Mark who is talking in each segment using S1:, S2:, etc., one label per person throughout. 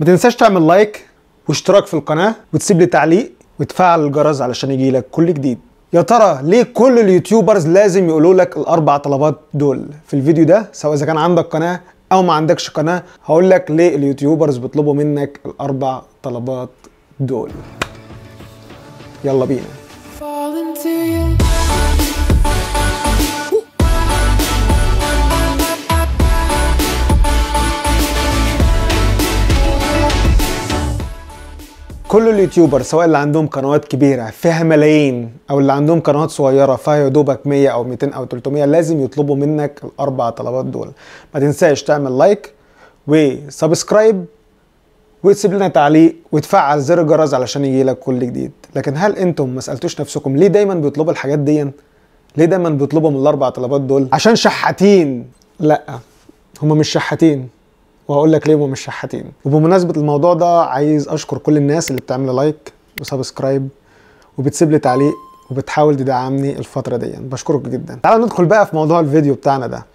S1: ما تنساش تعمل لايك واشتراك في القناه وتسيب لي تعليق وتفعل الجرس علشان يجي لك كل جديد يا ترى ليه كل اليوتيوبرز لازم يقولوا لك الاربع طلبات دول في الفيديو ده سواء اذا كان عندك قناه او ما عندكش قناه هقول لك ليه اليوتيوبرز بيطلبوا منك الاربع طلبات دول يلا بينا كل اليوتيوبر سواء اللي عندهم قنوات كبيره فيها ملايين او اللي عندهم قنوات صغيره فيها يا دوبك 100 او 200 او 300 لازم يطلبوا منك الاربع طلبات دول ما تنساش تعمل لايك وسبسكرايب وتسيب لنا تعليق وتفعل زر الجرس علشان يجي لك كل جديد لكن هل انتم ما سالتوش نفسكم ليه دايما بيطلبوا الحاجات دي ليه دايما بيطلبوا من الاربع طلبات دول عشان شحاتين لا هم مش شحاتين وهقول لك ليه مش شحاتين وبمناسبه الموضوع ده عايز اشكر كل الناس اللي بتعمل لايك وسبسكرايب وبتسيب لي تعليق وبتحاول تدعمني الفتره دي بشكرك جدا تعال ندخل بقى في موضوع الفيديو بتاعنا ده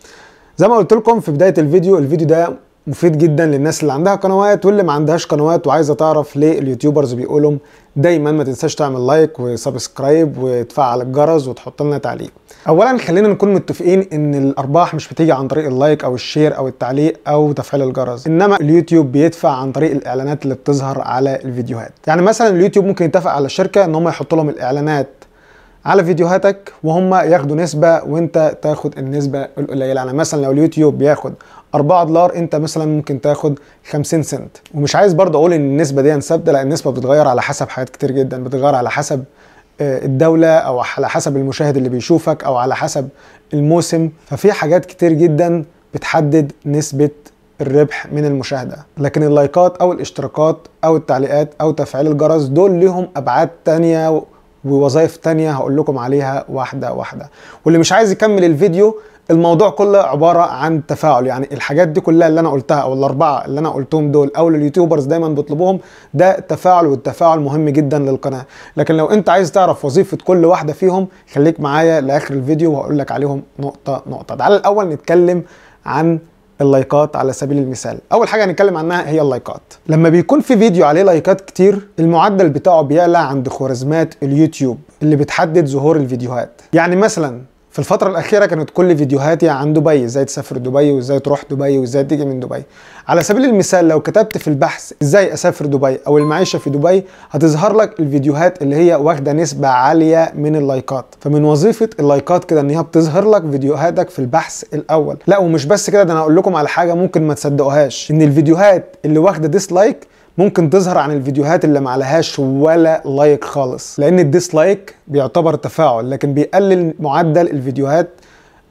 S1: زي ما قلت لكم في بدايه الفيديو الفيديو ده مفيد جدا للناس اللي عندها قنوات واللي ما عندهاش قنوات وعايزه تعرف ليه اليوتيوبرز بيقولوا دايما ما تنساش تعمل لايك وسبسكرايب وتفعل الجرس وتحط لنا تعليق اولا خلينا نكون متفقين ان الارباح مش بتيجي عن طريق اللايك او الشير او التعليق او تفعيل الجرس انما اليوتيوب بيدفع عن طريق الاعلانات اللي بتظهر على الفيديوهات يعني مثلا اليوتيوب ممكن يتفق على الشركه ان هم يحطوا لهم الاعلانات على فيديوهاتك وهم ياخدوا نسبه وانت تاخد النسبه القليله يعني مثلا لو اليوتيوب بياخد 4 دولار انت مثلا ممكن تاخد 50 سنت ومش عايز برضه اقول ان النسبه دي ثابته لان النسبه بتتغير على حسب حاجات كتير جدا بتتغير على حسب آه، الدولة أو على حسب المشاهد اللي بيشوفك أو على حسب الموسم ففي حاجات كتير جدا بتحدد نسبة الربح من المشاهدة لكن اللايكات أو الاشتراكات أو التعليقات أو تفعيل الجرس دول ليهم أبعاد تانية ووظائف تانية هقول لكم عليها واحدة واحدة واللي مش عايز يكمل الفيديو الموضوع كله عبارة عن تفاعل يعني الحاجات دي كلها اللي انا قلتها او الاربعة اللي انا قلتهم دول او اليوتيوبرز دايما بيطلبوهم ده تفاعل والتفاعل مهم جدا للقناة لكن لو انت عايز تعرف وظيفة كل واحدة فيهم خليك معايا لاخر الفيديو وهقول لك عليهم نقطة نقطة تعال الاول نتكلم عن اللايكات على سبيل المثال اول حاجه هنتكلم عنها هي اللايكات لما بيكون في فيديو عليه لايكات كتير المعدل بتاعه بيعلى عند خوارزمات اليوتيوب اللي بتحدد ظهور الفيديوهات يعني مثلا في الفترة الأخيرة كانت كل فيديوهاتي عن دبي ازاي تسافر دبي وازاي تروح دبي وازاي تيجي من دبي على سبيل المثال لو كتبت في البحث ازاي اسافر دبي او المعيشة في دبي هتظهر لك الفيديوهات اللي هي واخدة نسبة عالية من اللايكات فمن وظيفة اللايكات كده ان هي بتظهر لك فيديوهاتك في البحث الاول لا ومش بس كده ده انا هقول لكم على حاجة ممكن ما تصدقوهاش ان الفيديوهات اللي واخدة ديسلايك ممكن تظهر عن الفيديوهات اللي معلهاش ولا لايك خالص لان الديسلايك بيعتبر تفاعل لكن بيقلل معدل الفيديوهات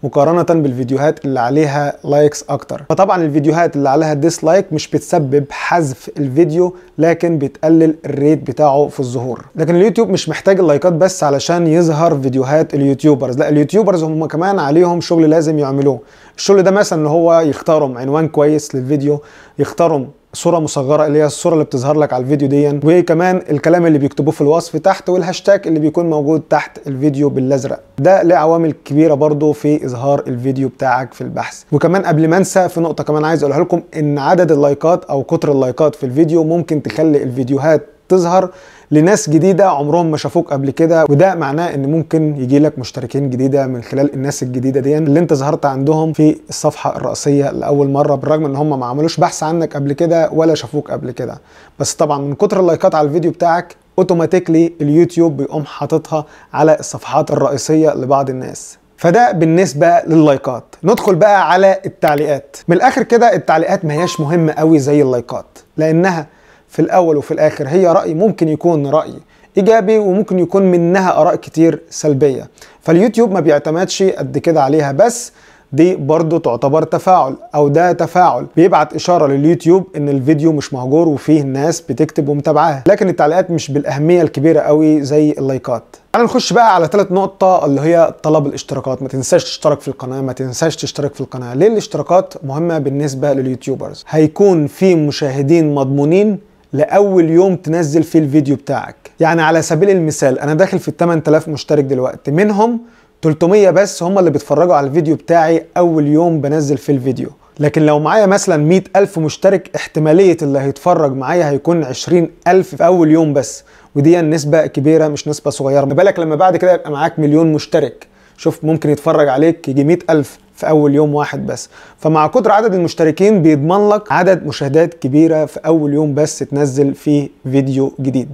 S1: مقارنة بالفيديوهات اللي عليها لايكس اكتر فطبعا الفيديوهات اللي عليها ديسلايك مش بتسبب حذف الفيديو لكن بتقلل الريت بتاعه في الظهور لكن اليوتيوب مش محتاج اللايكات بس علشان يظهر فيديوهات اليوتيوبرز لا اليوتيوبرز هم كمان عليهم شغل لازم يعملوه الشغل ده مثلا هو يختارهم عنوان كويس للفيديو يختارهم صوره مصغره اللي هي الصوره اللي بتظهر لك على الفيديو دي وكمان الكلام اللي بيكتبوه في الوصف تحت والهاشتاج اللي بيكون موجود تحت الفيديو بالازرق ده له عوامل كبيره برضو في اظهار الفيديو بتاعك في البحث وكمان قبل ما انسى في نقطه كمان عايز اقولها لكم ان عدد اللايكات او كتر اللايكات في الفيديو ممكن تخلي الفيديوهات تظهر لناس جديده عمرهم ما شافوك قبل كده وده معناه ان ممكن يجي لك مشتركين جديده من خلال الناس الجديده دي اللي انت ظهرت عندهم في الصفحه الرئيسيه لاول مره بالرغم ان هم ما عملوش بحث عنك قبل كده ولا شافوك قبل كده بس طبعا من كتر اللايكات على الفيديو بتاعك اوتوماتيكلي اليوتيوب بيقوم حاططها على الصفحات الرئيسيه لبعض الناس فده بالنسبة لللايكات ندخل بقى على التعليقات من الآخر كده التعليقات ما هياش مهمة قوي زي اللايكات لأنها في الأول وفي الآخر هي رأي ممكن يكون رأي إيجابي وممكن يكون منها آراء كتير سلبية فاليوتيوب ما بيعتمدش قد كده عليها بس دي برضه تعتبر تفاعل او ده تفاعل بيبعت اشاره لليوتيوب ان الفيديو مش مهجور وفيه ناس بتكتب ومتابعاه لكن التعليقات مش بالاهميه الكبيره قوي زي اللايكات انا نخش بقى على ثلاث نقطة اللي هي طلب الاشتراكات ما تنساش تشترك في القناة ما تنساش تشترك في القناة ليه الاشتراكات مهمة بالنسبة لليوتيوبرز هيكون في مشاهدين مضمونين لاول يوم تنزل فيه الفيديو بتاعك يعني على سبيل المثال انا داخل في ال 8000 مشترك دلوقتي منهم 300 بس هم اللي بيتفرجوا على الفيديو بتاعي اول يوم بنزل فيه الفيديو لكن لو معايا مثلا 100000 مشترك احتمالية اللي هيتفرج معايا هيكون 20000 في أول يوم بس ودي نسبة كبيرة مش نسبة صغيرة ما بالك لما بعد كده يبقى معاك مليون مشترك شوف ممكن يتفرج عليك يجي 100000 في اول يوم واحد بس فمع كتر عدد المشتركين بيضمن لك عدد مشاهدات كبيره في اول يوم بس تنزل فيه فيديو جديد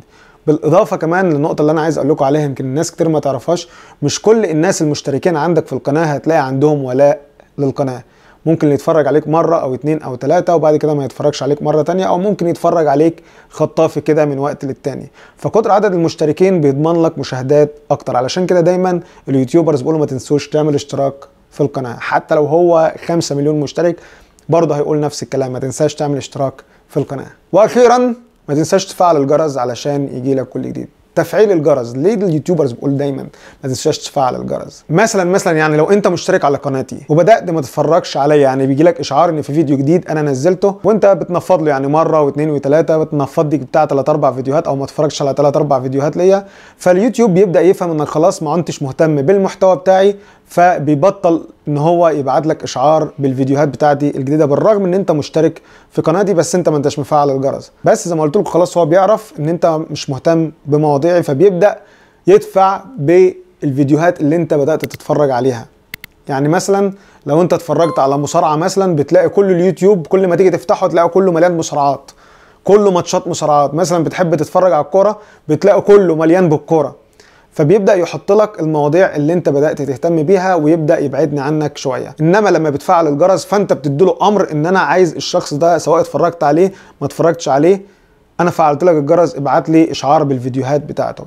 S1: بالاضافه كمان للنقطه اللي انا عايز اقول لكم عليها يمكن الناس كتير ما تعرفهاش مش كل الناس المشتركين عندك في القناه هتلاقي عندهم ولاء للقناه ممكن يتفرج عليك مره او اتنين او تلاته وبعد كده ما يتفرجش عليك مره تانيه او ممكن يتفرج عليك خطافي كده من وقت للتاني فكتر عدد المشتركين بيضمن لك مشاهدات اكتر علشان كده دايما اليوتيوبرز بيقولوا ما تنسوش تعمل اشتراك في القناه حتى لو هو 5 مليون مشترك برضه هيقول نفس الكلام ما تنساش تعمل اشتراك في القناه واخيرا ما تنساش تفعل الجرس علشان يجيلك كل جديد تفعيل الجرس ليه اليوتيوبرز بقول دايما ما تنساش تفعل الجرس مثلا مثلا يعني لو انت مشترك على قناتي وبدات ما تتفرجش عليا يعني بيجي لك اشعار ان في فيديو جديد انا نزلته وانت بتنفض له يعني مره واثنين وثلاثه بتنفض لك بتاع ثلاث اربع فيديوهات او ما تتفرجش على ثلاث اربع فيديوهات ليا فاليوتيوب بيبدا يفهم انك خلاص ما انتش مهتم بالمحتوى بتاعي فبيبطل ان هو يبعت لك اشعار بالفيديوهات بتاعتي الجديده بالرغم ان انت مشترك في قناتي بس انت ما انتش مفعل الجرس بس زي ما قلت لكم خلاص هو بيعرف ان انت مش مهتم بمواضيعي فبيبدا يدفع بالفيديوهات اللي انت بدات تتفرج عليها يعني مثلا لو انت اتفرجت على مصارعه مثلا بتلاقي كل اليوتيوب كل ما تيجي تفتحه تلاقي كله مليان مصارعات كله ماتشات مصارعات مثلا بتحب تتفرج على الكوره بتلاقي كله مليان بالكوره فبيبدا يحط لك المواضيع اللي انت بدات تهتم بيها ويبدا يبعدني عنك شويه انما لما بتفعل الجرس فانت بتديله امر ان انا عايز الشخص ده سواء اتفرجت عليه ما اتفرجتش عليه انا فعلت لك الجرس ابعت لي اشعار بالفيديوهات بتاعته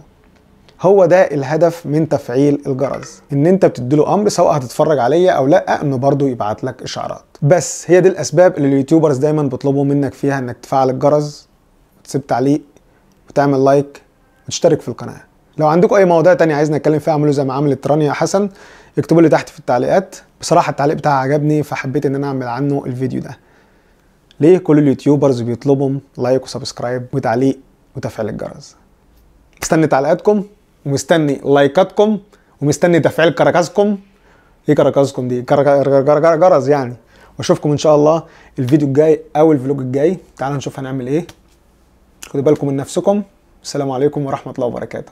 S1: هو ده الهدف من تفعيل الجرس ان انت بتديله امر سواء هتتفرج عليا او لا انه برضه يبعت لك اشعارات بس هي دي الاسباب اللي اليوتيوبرز دايما بيطلبوا منك فيها انك تفعل الجرس وتسيب تعليق وتعمل لايك وتشترك في القناه لو عندكم اي مواضيع تانية عايزنا نتكلم فيها اعملوا زي ما عملت رانيا حسن اكتبوا لي تحت في التعليقات بصراحه التعليق بتاعها عجبني فحبيت ان انا اعمل عنه الفيديو ده ليه كل اليوتيوبرز بيطلبهم لايك وسبسكرايب وتعليق وتفعيل الجرس مستني تعليقاتكم ومستني لايكاتكم ومستني تفعيل كركزكم ايه كركزكم دي كركز جرس يعني واشوفكم ان شاء الله الفيديو الجاي او الفلوج الجاي تعالوا نشوف هنعمل ايه خدوا بالكم من نفسكم السلام عليكم ورحمه الله وبركاته